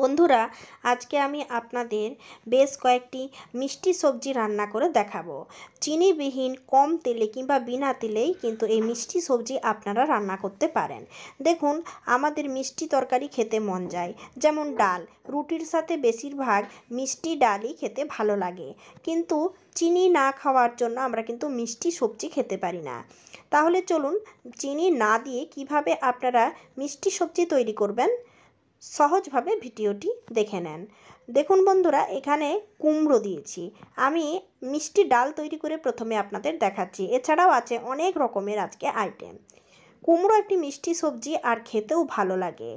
বন্ধুরা আজকে আমি আপনাদের বেশ কয়েকটি মিষ্টি সবজি রান্না করে দেখাবো চিনিবিহীন কম তেলে কিংবা বিনা তেলেই কিন্তু এই মিষ্টি সবজি আপনারা রান্না করতে পারেন দেখুন আমাদের মিষ্টি তরকারি খেতে মন যায় যেমন ডাল রুটির সাথে বেশিরভাগ মিষ্টি ডালই খেতে ভালো লাগে কিন্তু চিনি না খাওয়ার জন্য আমরা কিন্তু মিষ্টি সবজি খেতে পারি না তাহলে চলুন চিনি না দিয়ে কিভাবে আপনারা মিষ্টি সবজি তৈরি করবেন সহজভাবে ভিডিওটি দেখে নেন দেখুন বন্ধুরা এখানে কুমড়ো দিয়েছি আমি মিষ্টি ডাল তৈরি করে প্রথমে আপনাদের দেখাচ্ছি এছাড়াও আছে অনেক রকমের আজকে আইটেম কুমড়ো একটি মিষ্টি সবজি আর খেতেও ভালো লাগে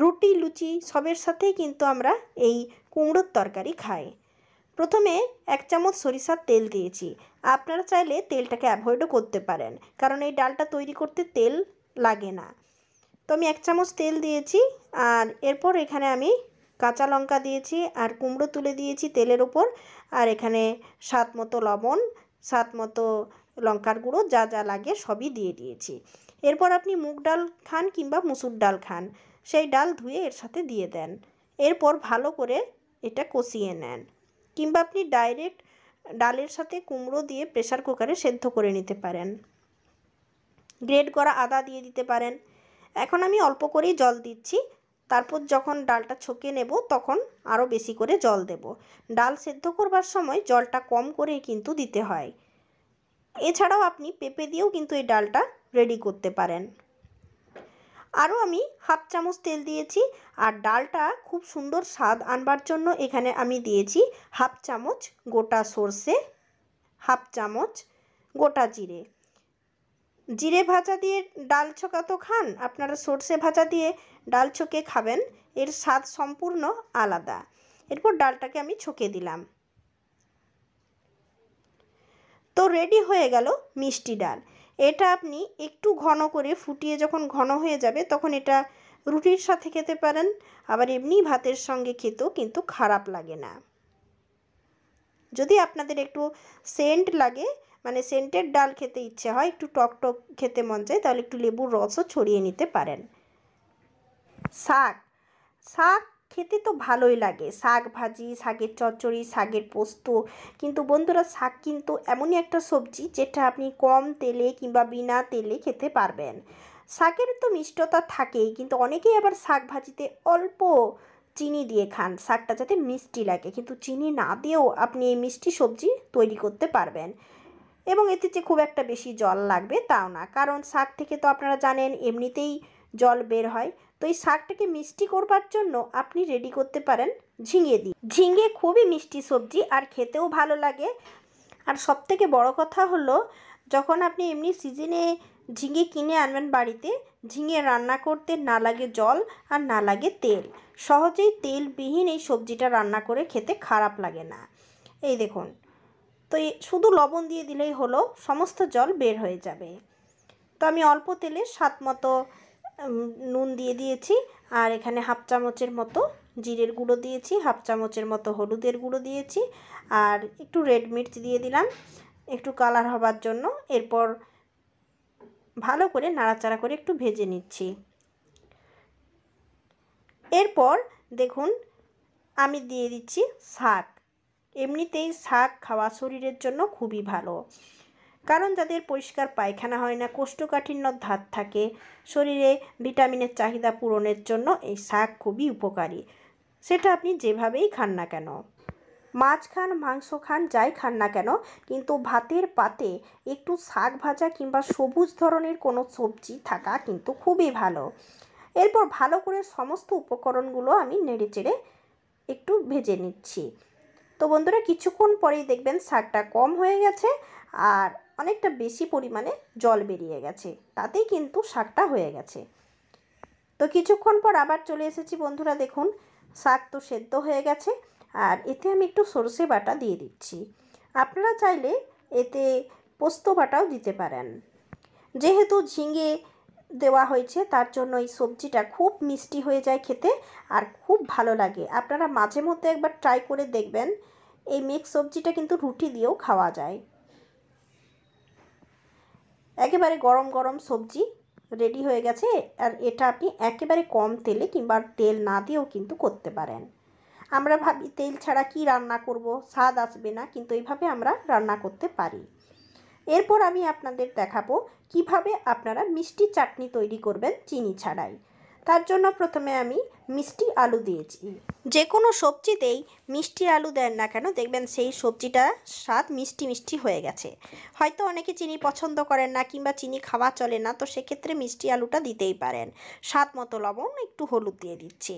রুটি লুচি সবের সাথেই কিন্তু আমরা এই কুমড়োর তরকারি খাই প্রথমে এক চামচ সরিষার তেল দিয়েছি আপনারা চাইলে তেলটাকে অ্যাভয়েডও করতে পারেন কারণ এই ডালটা তৈরি করতে তেল লাগে না তো আমি এক চামচ তেল দিয়েছি আর এরপর এখানে আমি কাঁচা লঙ্কা দিয়েছি আর কুমড়ো তুলে দিয়েছি তেলের ওপর আর এখানে সাত মতো লবণ সাত মতো লঙ্কার গুঁড়ো যা যা লাগে সবই দিয়ে দিয়েছি এরপর আপনি মুগ ডাল খান কিংবা মুসুর ডাল খান সেই ডাল ধুয়ে এর সাথে দিয়ে দেন এরপর ভালো করে এটা কষিয়ে নেন কিংবা আপনি ডাইরেক্ট ডালের সাথে কুমড়ো দিয়ে প্রেশার কুকারে সেদ্ধ করে নিতে পারেন গ্রেট করা আদা দিয়ে দিতে পারেন এখন আমি অল্প করেই জল দিচ্ছি তারপর যখন ডালটা ছকিয়ে নেব তখন আরও বেশি করে জল দেব ডাল সেদ্ধ করবার সময় জলটা কম করে কিন্তু দিতে হয় এছাড়াও আপনি পেঁপে দিয়েও কিন্তু এই ডালটা রেডি করতে পারেন আরও আমি হাফ চামচ তেল দিয়েছি আর ডালটা খুব সুন্দর স্বাদ আনবার জন্য এখানে আমি দিয়েছি হাফ চামচ গোটা সর্ষে হাফ চামচ গোটা জিরে জিরে ভাজা দিয়ে ডাল ছোকা তো খান আপনারা সর্ষে ভাজা দিয়ে ডাল ছকে খাবেন এর স্বাদ সম্পূর্ণ আলাদা এরপর ডালটাকে আমি ছকে দিলাম তো রেডি হয়ে গেল মিষ্টি ডাল এটা আপনি একটু ঘন করে ফুটিয়ে যখন ঘন হয়ে যাবে তখন এটা রুটির সাথে খেতে পারেন আবার এমনি ভাতের সঙ্গে খেতেও কিন্তু খারাপ লাগে না যদি আপনাদের একটু সেন্ট লাগে মানে সেন্টের ডাল খেতে ইচ্ছে হয় একটু টক টক খেতে মন চায় তাহলে একটু লেবুর রসও ছড়িয়ে নিতে পারেন শাক শাক খেতে তো ভালোই লাগে শাক ভাজি শাকের চচ্চড়ি শাকের পোস্ত কিন্তু বন্ধুরা শাক কিন্তু এমনই একটা সবজি যেটা আপনি কম তেলে কিংবা বিনা তেলে খেতে পারবেন শাকের তো মিষ্টতা থাকেই কিন্তু অনেকেই আবার শাক ভাজিতে অল্প চিনি দিয়ে খান শাকটা যাতে মিষ্টি লাগে কিন্তু চিনি না দিয়েও আপনি এই মিষ্টি সবজি তৈরি করতে পারবেন এবং এতে যে খুব একটা বেশি জল লাগবে তাও না কারণ শাক থেকে তো আপনারা জানেন এমনিতেই জল বের হয় তো এই শাকটাকে মিষ্টি করবার জন্য আপনি রেডি করতে পারেন ঝিঙে দিয়ে ঝিঙে খুবই মিষ্টি সবজি আর খেতেও ভালো লাগে আর সবথেকে বড় কথা হলো যখন আপনি এমনি সিজনে ঝিঙে কিনে আনবেন বাড়িতে ঝিঙে রান্না করতে না লাগে জল আর না লাগে তেল সহজেই তেলবিহীন এই সবজিটা রান্না করে খেতে খারাপ লাগে না এই দেখুন তো শুধু লবণ দিয়ে দিলেই হলো সমস্ত জল বের হয়ে যাবে তো আমি অল্প তেলে স্বাদ মতো নুন দিয়ে দিয়েছি আর এখানে হাফ চামচের মতো জিরের গুঁড়ো দিয়েছি হাফ চামচের মতো হলুদের গুঁড়ো দিয়েছি আর একটু রেড মির্চ দিয়ে দিলাম একটু কালার হবার জন্য এরপর ভালো করে নাড়াচাড়া করে একটু ভেজে নিচ্ছি এরপর দেখুন আমি দিয়ে দিচ্ছি শাক এমনিতেই শাক খাওয়া শরীরের জন্য খুবই ভালো কারণ যাদের পরিষ্কার পায়খানা হয় না কোষ্ঠকাঠিন্য ধাত থাকে শরীরে ভিটামিনের চাহিদা পূরণের জন্য এই শাক খুবই উপকারী সেটা আপনি যেভাবেই খান না কেন মাছ খান মাংস খান যাই খান না কেন কিন্তু ভাতের পাতে একটু শাক ভাজা কিংবা সবুজ ধরনের কোনো সবজি থাকা কিন্তু খুবই ভালো এরপর ভালো করে সমস্ত উপকরণগুলো আমি নেড়ে চেড়ে একটু ভেজে নিচ্ছি তো বন্ধুরা কিছুক্ষণ পরেই দেখবেন শাকটা কম হয়ে গেছে আর অনেকটা বেশি পরিমাণে জল বেরিয়ে গেছে তাতেই কিন্তু শাকটা হয়ে গেছে তো কিছুক্ষণ পর আবার চলে এসেছি বন্ধুরা দেখুন শাক তো সেদ্ধ হয়ে গেছে আর এতে আমি একটু সর্ষে বাটা দিয়ে দিচ্ছি আপনারা চাইলে এতে পোস্ত বাটাও দিতে পারেন যেহেতু ঝিঙে দেওয়া হয়েছে তার জন্য এই সবজিটা খুব মিষ্টি হয়ে যায় খেতে আর খুব ভালো লাগে আপনারা মাঝে মধ্যে একবার ট্রাই করে দেখবেন এই মিক্স সবজিটা কিন্তু রুটি দিয়েও খাওয়া যায় একেবারে গরম গরম সবজি রেডি হয়ে গেছে আর এটা আপনি একেবারে কম তেলে কিংবা তেল না দিয়েও কিন্তু করতে পারেন আমরা ভাবি তেল ছাড়া কি রান্না করব স্বাদ আসবে না কিন্তু এইভাবে আমরা রান্না করতে পারি এরপর আমি আপনাদের দেখাবো কিভাবে আপনারা মিষ্টি চাটনি তৈরি করবেন চিনি ছাড়াই তার জন্য প্রথমে আমি মিষ্টি আলু দিয়েছি যে কোনো সবজিতেই মিষ্টি আলু দেন না কেন দেখবেন সেই সবজিটা স্বাদ মিষ্টি মিষ্টি হয়ে গেছে হয়তো অনেকে চিনি পছন্দ করেন না কিংবা চিনি খাওয়া চলে না তো সেক্ষেত্রে মিষ্টি আলুটা দিতেই পারেন স্বাদ মতো লবণ একটু হলুদ দিয়ে দিচ্ছি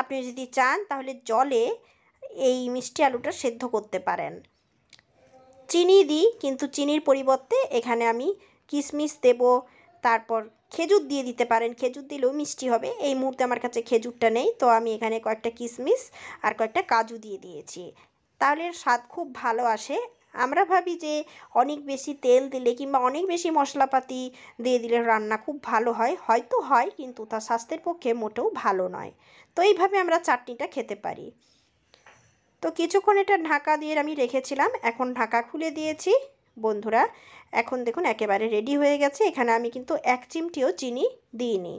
আপনি যদি চান তাহলে জলে এই মিষ্টি আলুটা সেদ্ধ করতে পারেন চিনি দিই কিন্তু চিনির পরিবর্তে এখানে আমি কিশমিশ দেব তারপর খেজুর দিয়ে দিতে পারেন খেজুর দিলেও মিষ্টি হবে এই মুহূর্তে আমার কাছে খেজুরটা নেই তো আমি এখানে কয়েকটা কিশমিশ আর কয়েকটা কাজু দিয়ে দিয়েছি তাহলে স্বাদ খুব ভালো আসে আমরা ভাবি যে অনেক বেশি তেল দিলে কিংবা অনেক বেশি মশলাপাতি দিয়ে দিলে রান্না খুব ভালো হয় হয়তো হয় কিন্তু তা স্বাস্থ্যের পক্ষে মোটেও ভালো নয় তো এইভাবে আমরা চাটনিটা খেতে পারি তো কিছুক্ষণ এটা ঢাকা দিয়ে আমি রেখেছিলাম এখন ঢাকা খুলে দিয়েছি বন্ধুরা এখন দেখুন একেবারে রেডি হয়ে গেছে এখানে আমি কিন্তু এক চিমটিও চিনি দিইনি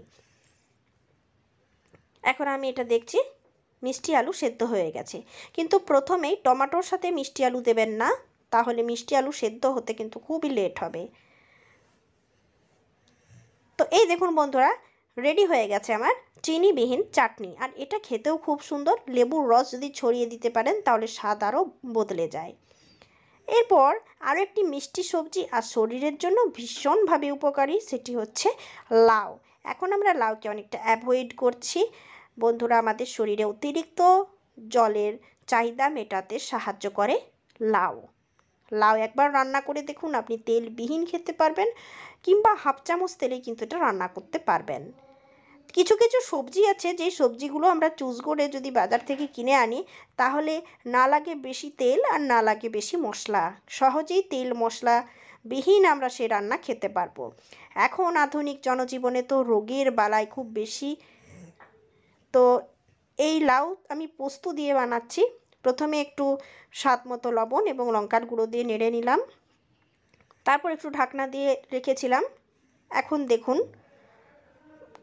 এখন আমি এটা দেখছি মিষ্টি আলু সেদ্ধ হয়ে গেছে কিন্তু প্রথমেই টমাটোর সাথে মিষ্টি আলু দেবেন না তাহলে মিষ্টি আলু সেদ্ধ হতে কিন্তু খুবই লেট হবে তো এই দেখুন বন্ধুরা রেডি হয়ে গেছে আমার চিনিবিহীন চাটনি আর এটা খেতেও খুব সুন্দর লেবুর রস যদি ছড়িয়ে দিতে পারেন তাহলে স্বাদ আরও বদলে যায় এরপর আরও একটি মিষ্টি সবজি আর শরীরের জন্য ভীষণভাবে উপকারী সেটি হচ্ছে লাউ এখন আমরা লাউকে অনেকটা অ্যাভয়েড করছি বন্ধুরা আমাদের শরীরে অতিরিক্ত জলের চাহিদা মেটাতে সাহায্য করে লাউ লাউ একবার রান্না করে দেখুন আপনি তেলবিহীন খেতে পারবেন কিংবা হাফ চামচ তেলে কিন্তু এটা রান্না করতে পারবেন কিছু কিছু সবজি আছে যে সবজিগুলো আমরা চুজ করে যদি বাজার থেকে কিনে আনি তাহলে না লাগে বেশি তেল আর না লাগে বেশি মশলা সহজেই তেল মশলা বিহীন আমরা সে রান্না খেতে পারবো এখন আধুনিক জনজীবনে তো রোগের বালায় খুব বেশি তো এই লাউ আমি পোস্ত দিয়ে বানাচ্ছি প্রথমে একটু স্বাদ মতো লবণ এবং লঙ্কার গুঁড়ো দিয়ে নেড়ে নিলাম তারপর একটু ঢাকনা দিয়ে রেখেছিলাম এখন দেখুন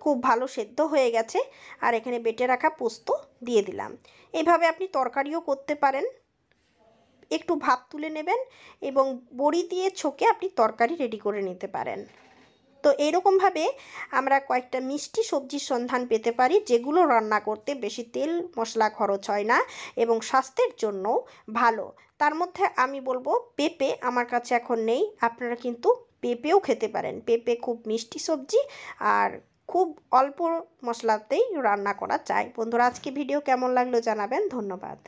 খুব ভালো সেদ্ধ হয়ে গেছে আর এখানে বেটে রাখা পোস্ত দিয়ে দিলাম এইভাবে আপনি তরকারিও করতে পারেন একটু ভাব তুলে নেবেন এবং বড়ি দিয়ে ছোকে আপনি তরকারি রেডি করে নিতে পারেন তো এরকমভাবে আমরা কয়েকটা মিষ্টি সবজির সন্ধান পেতে পারি যেগুলো রান্না করতে বেশি তেল মশলা খরচ হয় না এবং স্বাস্থ্যের জন্য ভালো তার মধ্যে আমি বলবো পেঁপে আমার কাছে এখন নেই আপনারা কিন্তু পেঁপেও খেতে পারেন পেঁপে খুব মিষ্টি সবজি আর খুব অল্প মশলাতেই রান্না করা যায় বন্ধুরা আজকে ভিডিও কেমন লাগলো জানাবেন ধন্যবাদ